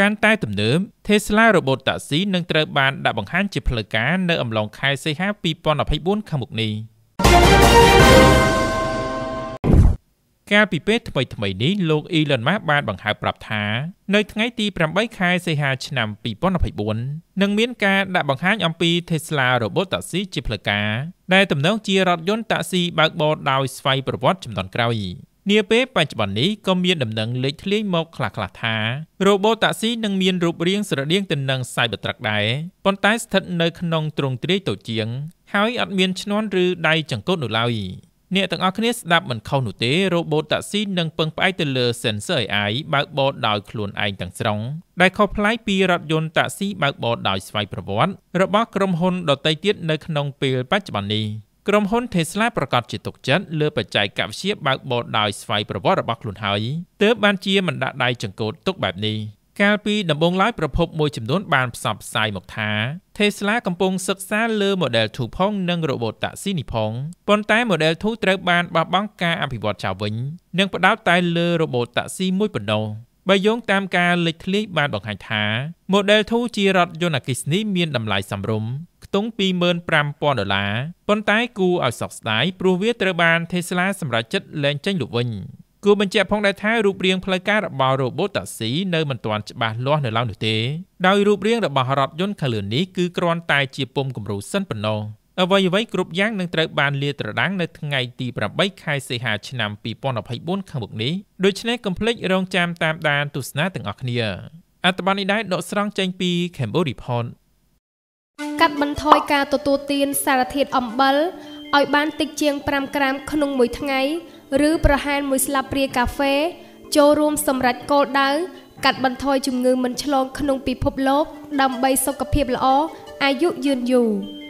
កាន់តែទំនើប Tesla របូតតាក់ស៊ីនឹងត្រូវបានដាក់បង្ហាញជាផ្លូវការនៅអំឡុងខែសីហា2024ខាងមុខនេះកាលពីពេលថ្មីថ្មីនេះលោក Elon Musk បានបង្ហើបប្រាប់ថានៅថ្ងៃទី8ខែសីហាឆ្នាំ2024នឹងមានការដាក់បង្ហាញអំពី Tesla របូតតាក់ស៊ីជាផ្លូវការដែលទំនងជារថយន្តតាក់ស៊ីបើកបរដោយស្វ័យប្រវត្តិចំនួនក្រោយនាពេលបច្ចុប្បន្ននេះក៏មានដំណឹងលេចធ្លាយមកខ្លះៗថារ៉ូបូតាក់ស៊ីនឹងមានរូបរាងស្រដៀងទៅនឹង Cyber Truck ដែរប៉ុន្តែស្ថិតនៅក្នុងទ្រង់ទ្រាយតូចជាង ហើយអត់មានឈ្នាន់ឬដៃចង្កូតនោះឡើយអ្នកទាំងអស់គ្នាស្ដាប់មិនខុសនោះទេរ៉ូបូតតាក់ស៊ីនឹងពឹងផ្អែកទៅលើ sensor AI បើកបរដោយខ្លួនឯងទាំងស្រុងដែលខុសប្លែកពីរថយន្តតាក់ស៊ីបើកបរដោយស្វ័យប្រវត្តិរបស់ក្រុមហ៊ុនដទៃទៀតនៅក្នុងពេលបច្ចុប្បន្ននេះក្រុមហ៊ុន Tesla ប្រកាសជាទុកចិត្តលើបច្ចេកវិទ្យាបើកបរដោយស្វ័យប្រវត្តិរបស់ខ្លួនហើយទើបបានជាមិនដាក់ដៃចង្កូតទុកបែបនេះកាលពីដំបូងឡើយប្រភពមួយចំនួនបានផ្សព្វផ្សាយមកថា Tesla កំពុងសិក្សាលើ Model 2ផងនិង Robot Taxi នេះផងប៉ុន្តែ Model 2ត្រូវបានបោះបង់ការអភិវឌ្ឍចោលវិញនិងផ្ដោតតែលើ Robot Taxi មួយប៉ុណ្ណោះបើយោងតាមការលេចធ្លាយបានបង្ហាញថា Model 2ជារថយន្តអគ្គិសនីមានតម្លៃសមរម្យទង់25,000ដុល្លារប៉ុន្តែគួរឲ្យសោកស្ដាយព្រោះវាត្រូវបាន Tesla សម្រេចចិត្តលែងចេញលុបវិញគួរបញ្ជាក់ផងដែរថារូបរាងផ្លូវការរបស់រ៉ូបូតតាក់ស៊ីនៅមិនទាន់ច្បាស់លាស់នៅឡើយនោះទេ ដោយរូបរាងរបស់រថយន្តខាងលើនេះគឺគ្រាន់តែជាពុំគំរូសិនប៉ុណ្ណោះអ្វីអ្វីគ្រប់យ៉ាងនឹងត្រូវបានលាត្រដាងនៅថ្ងៃទី8ខែសីហាឆ្នាំ2024ខាងមុខនេះដូច្នេះកុំភ្លេចរងចាំតាមដានទស្សនាទាំងអស់គ្នាអត្តបទនេះដែរដកស្រង់ចេញពី Cambodia Report ត់បន្ថយការទទួលទានសារធាតុអំបិលឲ្យបានតិចជាង5ក្រាម ក្នុងមួយថ្ងៃ ឬ ប្រហែលមួយស្លាបព្រាកាហ្វេចូលរួមសម្រាប់គោលដៅកាត់បន្ថយជំងឺ មិនឆ្លង ក្នុងពិភពលោកដើម្បីសុខភាពល្អអាយុយឺនយូរ